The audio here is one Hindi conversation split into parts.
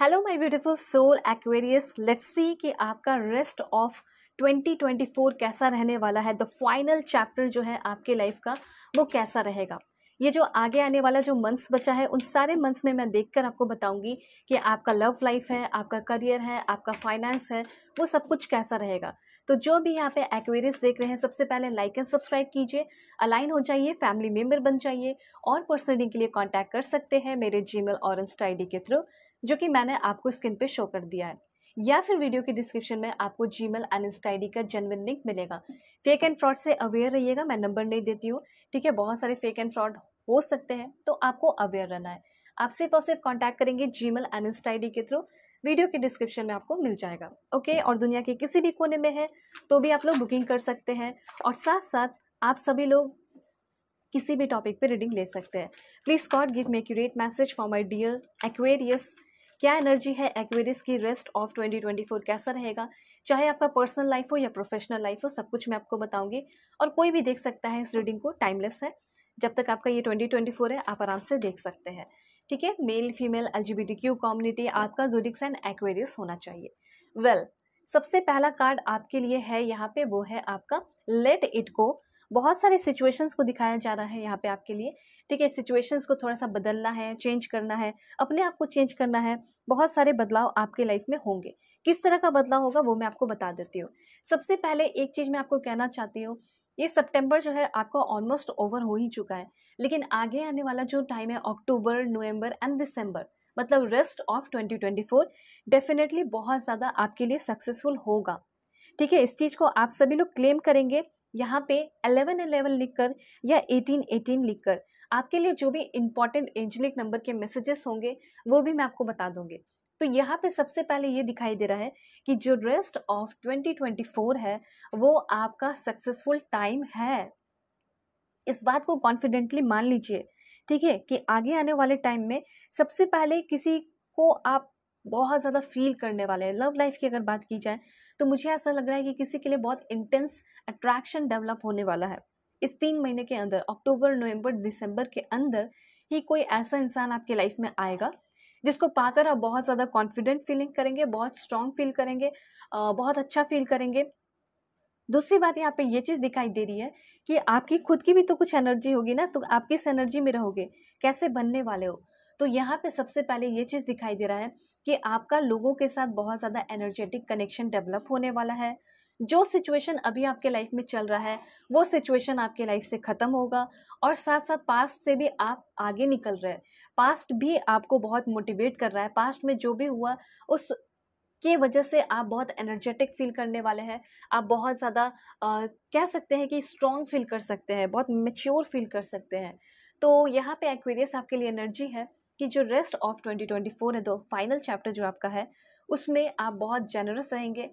hello my beautiful soul Aquarius let's see कि आपका रेस्ट ऑफ 2024 कैसा रहने वाला है द फाइनल चैप्टर जो है आपके लाइफ का वो कैसा रहेगा ये जो आगे आने वाला जो मंथ्स बचा है उन सारे मंथ्स में मैं देखकर आपको बताऊंगी कि आपका लव लाइफ है आपका करियर है आपका फाइनेंस है वो सब कुछ कैसा रहेगा तो जो भी यहाँ पे एक्वेरियस देख रहे हैं सबसे पहले लाइक एंड सब्सक्राइब कीजिए अलाइन हो जाइए फैमिली मेम्बर बन जाइए और पर्सनली के लिए कॉन्टैक्ट कर सकते हैं मेरे जी मेल और इंस्टा आई के थ्रू जो कि मैंने आपको स्क्रीन पे शो कर दिया है या फिर वीडियो के डिस्क्रिप्शन में आपको Gmail and insta ID का जेनविन लिंक मिलेगा फेक एंड फ्रॉड से अवेयर रहिएगा मैं नंबर नहीं देती हूँ ठीक है बहुत सारे फेक एंड फ्रॉड हो सकते हैं तो आपको अवेयर रहना है आप सिर्फ और सिर्फ कॉन्टैक्ट करेंगे जी मेल एंड आई के थ्रू वीडियो के डिस्क्रिप्शन में आपको मिल जाएगा ओके और दुनिया के किसी भी कोने में है तो भी आप लोग बुकिंग कर सकते हैं और साथ साथ आप सभी लोग किसी भी टॉपिक पे रीडिंग ले सकते हैं please god give me accurate message for my dear Aquarius क्या एनर्जी है एक्वेरिस की रेस्ट ऑफ 2024 कैसा रहेगा चाहे आपका पर्सनल लाइफ हो या प्रोफेशनल लाइफ हो सब कुछ मैं आपको बताऊंगी और कोई भी देख सकता है इस रीडिंग को टाइमलेस है जब तक आपका ये 2024 है आप आराम से देख सकते हैं ठीक है मेल फीमेल एल कम्युनिटी आपका जोडिक्स एंड एक्वेरिस होना चाहिए वेल well, सबसे पहला कार्ड आपके लिए है यहाँ पे वो है आपका लेट इट गो बहुत सारे सिचुएशंस को दिखाया जा रहा है यहाँ पे आपके लिए ठीक है सिचुएशंस को थोड़ा सा बदलना है चेंज करना है अपने आप को चेंज करना है बहुत सारे बदलाव आपके लाइफ में होंगे किस तरह का बदलाव होगा वो मैं आपको बता देती हूँ सबसे पहले एक चीज़ मैं आपको कहना चाहती हूँ ये सितंबर जो है आपका ऑलमोस्ट ओवर हो ही चुका है लेकिन आगे आने वाला जो टाइम है अक्टूबर नवंबर एंड दिसंबर मतलब रेस्ट ऑफ 2024 डेफिनेटली बहुत ज़्यादा आपके लिए सक्सेसफुल होगा ठीक है इस चीज़ को आप सभी लोग क्लेम करेंगे यहाँ पे 11 11 लिखकर या 18 18 लिखकर आपके लिए जो भी इम्पॉर्टेंट एंजलिक नंबर के मैसेजेस होंगे वो भी मैं आपको बता दूंगी तो यहाँ पे सबसे पहले ये दिखाई दे रहा है कि जो रेस्ट ऑफ 2024 है वो आपका सक्सेसफुल टाइम है इस बात को कॉन्फिडेंटली मान लीजिए ठीक है कि आगे आने वाले टाइम में सबसे पहले किसी को आप बहुत ज़्यादा फील करने वाले हैं लव लाइफ की अगर बात की जाए तो मुझे ऐसा लग रहा है कि किसी के लिए बहुत इंटेंस अट्रैक्शन डेवलप होने वाला है इस तीन महीने के अंदर अक्टूबर नवंबर दिसंबर के अंदर ही कोई ऐसा इंसान आपके लाइफ में आएगा जिसको पाकर आप बहुत ज़्यादा कॉन्फिडेंट फीलिंग करेंगे बहुत स्ट्रॉन्ग फील करेंगे बहुत अच्छा फील करेंगे दूसरी बात यहाँ पे ये चीज़ दिखाई दे रही है कि आपकी खुद की भी तो कुछ एनर्जी होगी ना तो आप किस एनर्जी में रहोगे कैसे बनने वाले हो तो यहाँ पे सबसे पहले ये चीज़ दिखाई दे रहा है कि आपका लोगों के साथ बहुत ज़्यादा एनर्जेटिक कनेक्शन डेवलप होने वाला है जो सिचुएशन अभी आपके लाइफ में चल रहा है वो सिचुएशन आपके लाइफ से ख़त्म होगा और साथ साथ पास्ट से भी आप आगे निकल रहे हैं पास्ट भी आपको बहुत मोटिवेट कर रहा है पास्ट में जो भी हुआ उस के वजह से आप बहुत एनर्जेटिक फील करने वाले हैं आप बहुत ज़्यादा कह सकते हैं कि स्ट्रॉन्ग फील कर सकते हैं बहुत मेच्योर फील कर सकते हैं तो यहाँ पे एक्वेरियस आपके लिए एनर्जी है कि जो रेस्ट ऑफ 2024 है दो फाइनल चैप्टर जो आपका है उसमें आप बहुत जेनरस रहेंगे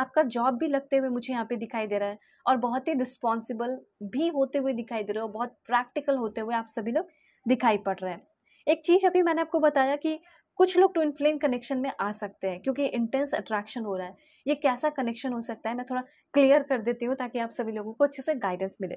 आपका जॉब भी लगते हुए मुझे यहाँ पे दिखाई दे रहा है और बहुत ही रिस्पॉन्सिबल भी होते हुए दिखाई दे रहे हो बहुत प्रैक्टिकल होते हुए आप सभी लोग दिखाई पड़ रहे हैं एक चीज़ अभी मैंने आपको बताया कि कुछ लोग ट्विन फ्लेम कनेक्शन में आ सकते हैं क्योंकि इंटेंस अट्रैक्शन हो रहा है ये कैसा कनेक्शन हो सकता है मैं थोड़ा क्लियर कर देती हूँ ताकि आप सभी लोगों को अच्छे से गाइडेंस मिले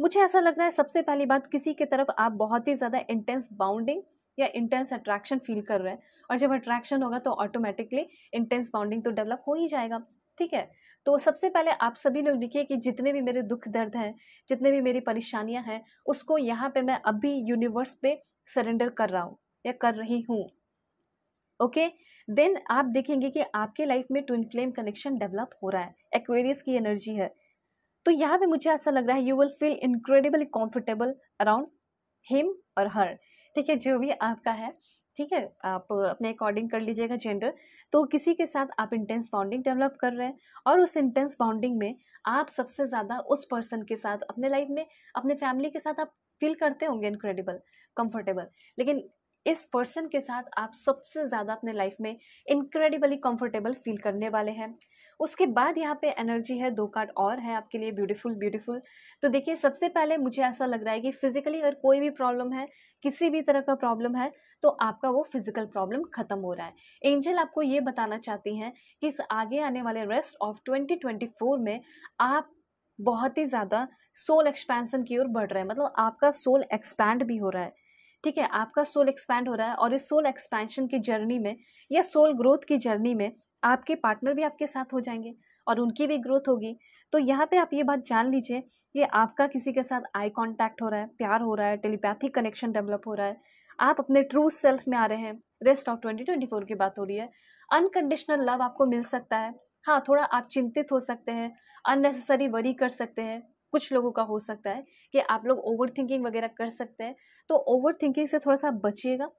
मुझे ऐसा लग रहा है सबसे पहली बात किसी की तरफ आप बहुत ही ज़्यादा इंटेंस बाउंडिंग या इंटेंस अट्रैक्शन फील कर रहे हैं और जब अट्रैक्शन होगा तो ऑटोमेटिकली इंटेंस बाउंडिंग तो डेवलप हो ही जाएगा ठीक है तो सबसे पहले आप सभी लोग लिखिए कि जितने भी मेरे दुख दर्द हैं जितने भी मेरी परेशानियां हैं उसको यहाँ पे मैं अभी यूनिवर्स पे सरेंडर कर रहा हूँ या कर रही हूँ ओके देन आप देखेंगे कि आपके लाइफ में ट्विन फ्लेम कनेक्शन डेवलप हो रहा है एक्वेरियस की एनर्जी है तो यहाँ पे मुझे ऐसा लग रहा है you will feel incredibly comfortable around him और हर ठीक है जो भी आपका है ठीक है आप अपने अकॉर्डिंग कर लीजिएगा जेंडर तो किसी के साथ आप इंटेंस बॉन्डिंग डेवलप कर रहे हैं और उस इंटेंस बॉन्डिंग में आप सबसे ज़्यादा उस पर्सन के साथ अपने लाइफ में अपने फैमिली के साथ आप फील करते होंगे इनक्रेडिबल कंफर्टेबल लेकिन इस पर्सन के साथ आप सबसे ज़्यादा अपने लाइफ में इनक्रेडिबली कंफर्टेबल फील करने वाले हैं उसके बाद यहाँ पे एनर्जी है दो कार्ड और है आपके लिए ब्यूटीफुल ब्यूटीफुल तो देखिए सबसे पहले मुझे ऐसा लग रहा है कि फिजिकली अगर कोई भी प्रॉब्लम है किसी भी तरह का प्रॉब्लम है तो आपका वो फिजिकल प्रॉब्लम खत्म हो रहा है एंजल आपको ये बताना चाहती हैं कि इस आगे आने वाले रेस्ट ऑफ ट्वेंटी में आप बहुत ही ज़्यादा सोल एक्सपेंसन की ओर बढ़ रहे हैं मतलब आपका सोल एक्सपैंड भी हो रहा है ठीक है आपका सोल एक्सपैंड हो रहा है और इस सोल एक्सपेंशन की जर्नी में या सोल ग्रोथ की जर्नी में आपके पार्टनर भी आपके साथ हो जाएंगे और उनकी भी ग्रोथ होगी तो यहाँ पे आप ये बात जान लीजिए कि आपका किसी के साथ आई कांटेक्ट हो रहा है प्यार हो रहा है टेलीपैथिक कनेक्शन डेवलप हो रहा है आप अपने ट्रू सेल्फ में आ रहे हैं rest of twenty twenty four की बात हो रही है अनकंडीशनल लव आपको मिल सकता है हाँ थोड़ा आप चिंतित हो सकते हैं अननेसेसरी वरी कर सकते हैं कुछ लोगों का हो सकता है कि आप लोग ओवर थिंकिंग वगैरह कर सकते हैं तो ओवर थिंकिंग से थोड़ा सा बचिएगा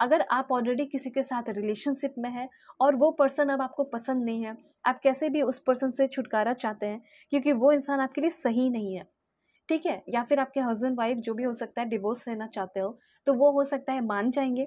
अगर आप ऑलरेडी किसी के साथ रिलेशनशिप में हैं और वो पर्सन अब आपको पसंद नहीं है आप कैसे भी उस पर्सन से छुटकारा चाहते हैं क्योंकि वो इंसान आपके लिए सही नहीं है ठीक है या फिर आपके हस्बैंड वाइफ जो भी हो सकता है डिवोर्स लेना चाहते हो तो वो हो सकता है मान जाएंगे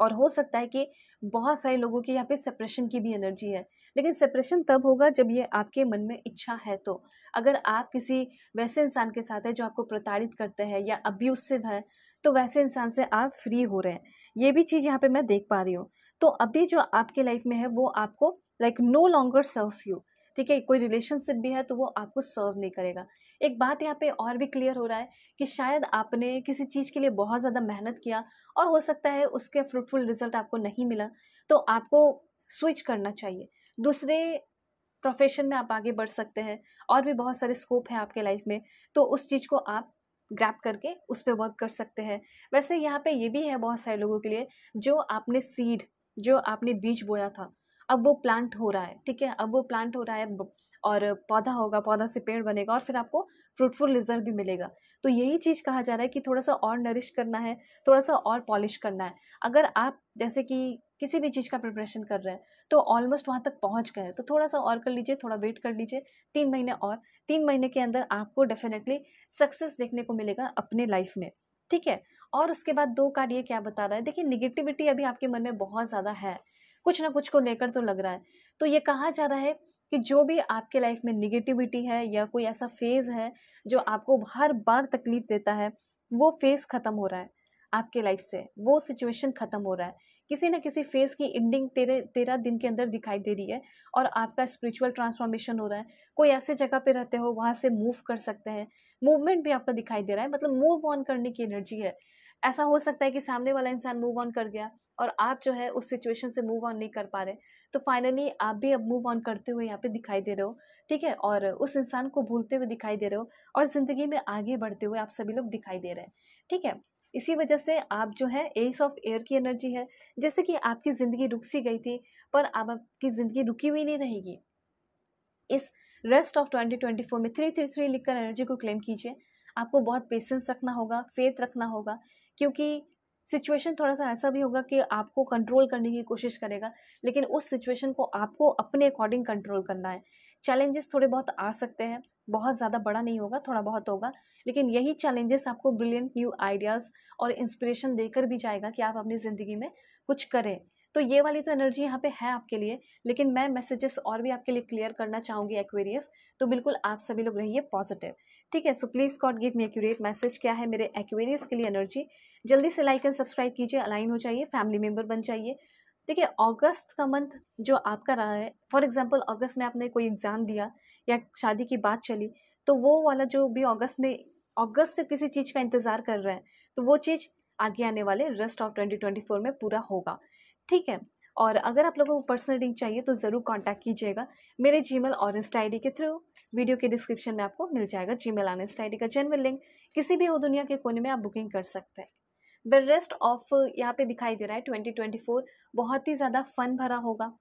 और हो सकता है कि बहुत सारे लोगों की यहाँ पे सेपरेशन की भी एनर्जी है लेकिन सेपरेशन तब होगा जब ये आपके मन में इच्छा है तो अगर आप किसी वैसे इंसान के साथ है जो आपको प्रताड़ित करते हैं या अब्यूसिव है तो वैसे इंसान से आप फ्री हो रहे हैं ये भी चीज़ यहाँ पे मैं देख पा रही हूँ तो अभी जो आपके लाइफ में है वो आपको like no longer serves you ठीक है कोई रिलेशनशिप भी है तो वो आपको सर्व नहीं करेगा एक बात यहाँ पे और भी क्लियर हो रहा है कि शायद आपने किसी चीज़ के लिए बहुत ज़्यादा मेहनत किया और हो सकता है उसके फ्रूटफुल रिजल्ट आपको नहीं मिला तो आपको स्विच करना चाहिए दूसरे प्रोफेशन में आप आगे बढ़ सकते हैं और भी बहुत सारे स्कोप है आपके लाइफ में तो उस चीज़ को आप ग्रैप करके उस पर वर्क कर सकते हैं वैसे यहाँ पे ये भी है बहुत सारे लोगों के लिए जो आपने सीड जो आपने बीज बोया था अब वो प्लांट हो रहा है ठीक है अब वो प्लांट हो रहा है और पौधा होगा पौधा से पेड़ बनेगा और फिर आपको फ्रूटफुल रिजल्ट भी मिलेगा तो यही चीज़ कहा जा रहा है कि थोड़ा सा और नरिश करना है थोड़ा सा और पॉलिश करना है अगर आप जैसे कि किसी भी चीज़ का प्रिपरेशन कर रहे हैं तो ऑलमोस्ट वहाँ तक पहुँच गए तो थोड़ा सा और कर लीजिए थोड़ा वेट कर लीजिए तीन महीने और तीन महीने के अंदर आपको डेफिनेटली सक्सेस देखने को मिलेगा अपने लाइफ में ठीक है और उसके बाद दो कार्ड ये क्या बता रहा है देखिए निगेटिविटी अभी आपके मन में बहुत ज़्यादा है कुछ ना कुछ को लेकर तो लग रहा है तो ये कहा जा रहा है कि जो भी आपके लाइफ में निगेटिविटी है या कोई ऐसा फेज़ है जो आपको हर बार तकलीफ देता है वो फेज़ ख़त्म हो रहा है आपके लाइफ से वो सिचुएशन ख़त्म हो रहा है किसी न किसी फेज़ की एंडिंग तेरे तेरह दिन के अंदर दिखाई दे रही है और आपका स्पिरिचुअल ट्रांसफॉर्मेशन हो रहा है कोई ऐसे जगह पे रहते हो वहाँ से मूव कर सकते हैं मूवमेंट भी आपका दिखाई दे रहा है मतलब मूव ऑन करने की एनर्जी है ऐसा हो सकता है कि सामने वाला इंसान मूव ऑन कर गया और आप जो है उस सिचुएशन से मूव ऑन नहीं कर पा रहे तो फाइनली आप भी अब मूव ऑन करते हुए यहाँ पे दिखाई दे रहे हो ठीक है और उस इंसान को भूलते हुए दिखाई दे रहे हो और ज़िंदगी में आगे बढ़ते हुए आप सभी लोग दिखाई दे रहे हैं ठीक है इसी वजह से आप जो है एस ऑफ एयर की एनर्जी है जैसे कि आपकी ज़िंदगी रुक सी गई थी पर अब आपकी ज़िंदगी रुकी हुई नहीं रहेगी इस रेस्ट ऑफ 2024 में थ्री थ्री थ्री लिखकर एनर्जी को क्लेम कीजिए आपको बहुत पेशेंस रखना होगा फेथ रखना होगा क्योंकि सिचुएशन थोड़ा सा ऐसा भी होगा कि आपको कंट्रोल करने की कोशिश करेगा लेकिन उस सिचुएशन को आपको अपने अकॉर्डिंग कंट्रोल करना है चैलेंजेस थोड़े बहुत आ सकते हैं बहुत ज़्यादा बड़ा नहीं होगा थोड़ा बहुत होगा लेकिन यही चैलेंजेस आपको ब्रिलियंट न्यू आइडियाज़ और इंस्पिरेशन देकर भी जाएगा कि आप अपनी ज़िंदगी में कुछ करें तो ये वाली तो एनर्जी यहाँ पे है आपके लिए लेकिन मैं मैसेजेस और भी आपके लिए क्लियर करना चाहूँगी एक्वेरियस तो बिल्कुल आप सभी लोग रहिए पॉजिटिव ठीक है so please god give me accurate message क्या है मेरे एक्वेरियस के लिए एनर्जी जल्दी से लाइक एंड सब्सक्राइब कीजिए अलाइन हो जाइए फैमिली मेम्बर बन जाइए ठीक है अगस्त का मंथ जो आपका रहा है फॉर एग्जाम्पल अगस्त में आपने कोई एग्ज़ाम दिया या शादी की बात चली तो वो वाला जो भी अगस्त में अगस्त से किसी चीज़ का इंतज़ार कर रहा है तो वो चीज़ आगे आने वाले रेस्ट ऑफ 2024 में पूरा होगा ठीक है और अगर आप लोगों को पर्सनल लिंक चाहिए तो ज़रूर कांटेक्ट कीजिएगा मेरे जी मेल और इंस्टा आई के थ्रू वीडियो के डिस्क्रिप्शन में आपको मिल जाएगा जी मेल और इंस्टा आई का जेनवन लिंक किसी भी हो दुनिया के कोने में आप बुकिंग कर सकते हैं द रेस्ट ऑफ यहाँ पे दिखाई दे रहा है 2024 बहुत ही ज़्यादा फन भरा होगा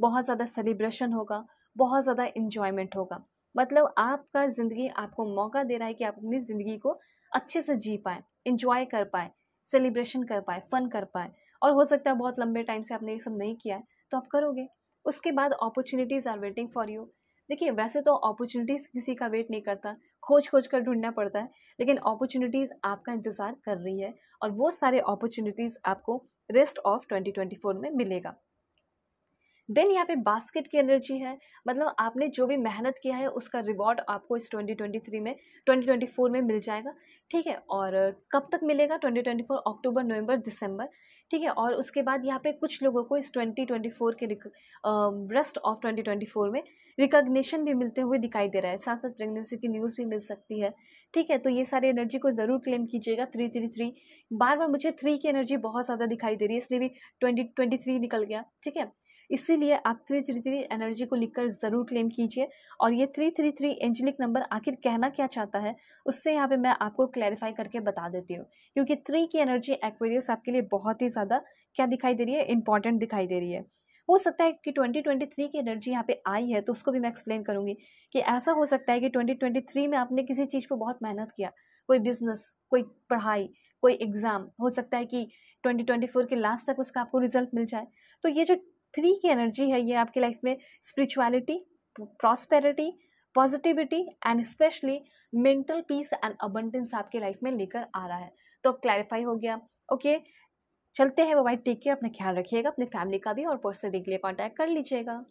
बहुत ज़्यादा सेलिब्रेशन होगा बहुत ज़्यादा इंजॉयमेंट होगा मतलब आपका ज़िंदगी आपको मौका दे रहा है कि आप अपनी ज़िंदगी को अच्छे से जी पाएँ इंजॉय कर पाएँ सेलिब्रेशन कर पाए फ़न कर पाए और हो सकता है बहुत लंबे टाइम से आपने ये सब नहीं किया है तो आप करोगे उसके बाद opportunities are waiting for you देखिए वैसे तो अपॉर्चुनिटीज़ किसी का वेट नहीं करता खोज खोज कर ढूंढना पड़ता है लेकिन अपॉर्चुनिटीज़ आपका इंतज़ार कर रही है और वो सारे अपॉर्चुनिटीज़ आपको रेस्ट ऑफ 2024 में मिलेगा देन यहाँ पे बास्केट की एनर्जी है मतलब आपने जो भी मेहनत किया है उसका रिवॉर्ड आपको इस 2023 में 2024 में मिल जाएगा ठीक है और कब तक मिलेगा 2024 अक्टूबर नवंबर दिसंबर ठीक है और उसके बाद यहाँ पे कुछ लोगों को इस 2024 के रेस्ट ऑफ 2024 में रिकॉग्निशन भी मिलते हुए दिखाई दे रहा है साथ साथ प्रेगनेंसी की न्यूज़ भी मिल सकती है ठीक है तो ये सारी एनर्जी को ज़रूर क्लेम कीजिएगा थ्री थ्री थ्री बार बार मुझे थ्री की एनर्जी बहुत ज़्यादा दिखाई दे रही है इसलिए भी ट्वेंटी ट्वेंटी थ्री निकल गया ठीक है इसीलिए आप थ्री थ्री थ्री एनर्जी को लिखकर ज़रूर क्लेम कीजिए और ये three three three angelic number आखिर कहना क्या चाहता है उससे यहाँ पे मैं आपको क्लैरिफाई करके बता देती हूँ क्योंकि थ्री की एनर्जी एक्वेरियस आपके लिए बहुत ही ज़्यादा क्या दिखाई दे रही है इंपॉर्टेंट दिखाई दे रही है हो सकता है कि 2023 की एनर्जी यहाँ पे आई है तो उसको भी मैं एक्सप्लेन करूँगी कि ऐसा हो सकता है कि 2023 में आपने किसी चीज़ पर बहुत मेहनत किया कोई बिजनेस कोई पढ़ाई कोई एग्ज़ाम हो सकता है कि 2024 के लास्ट तक उसका आपको रिजल्ट मिल जाए तो ये जो थ्री की एनर्जी है ये आपकी लाइफ में spirituality prosperity positivity and specially mental peace and abundance आपके लाइफ में लेकर आ रहा है तो अब क्लैरिफाई हो गया ओके okay, चलते हैं वो वाइट टेक केयर अपना ख्याल रखिएगा अपने फैमिली का भी और पर्सनली के लिए कॉन्टैक्ट कर लीजिएगा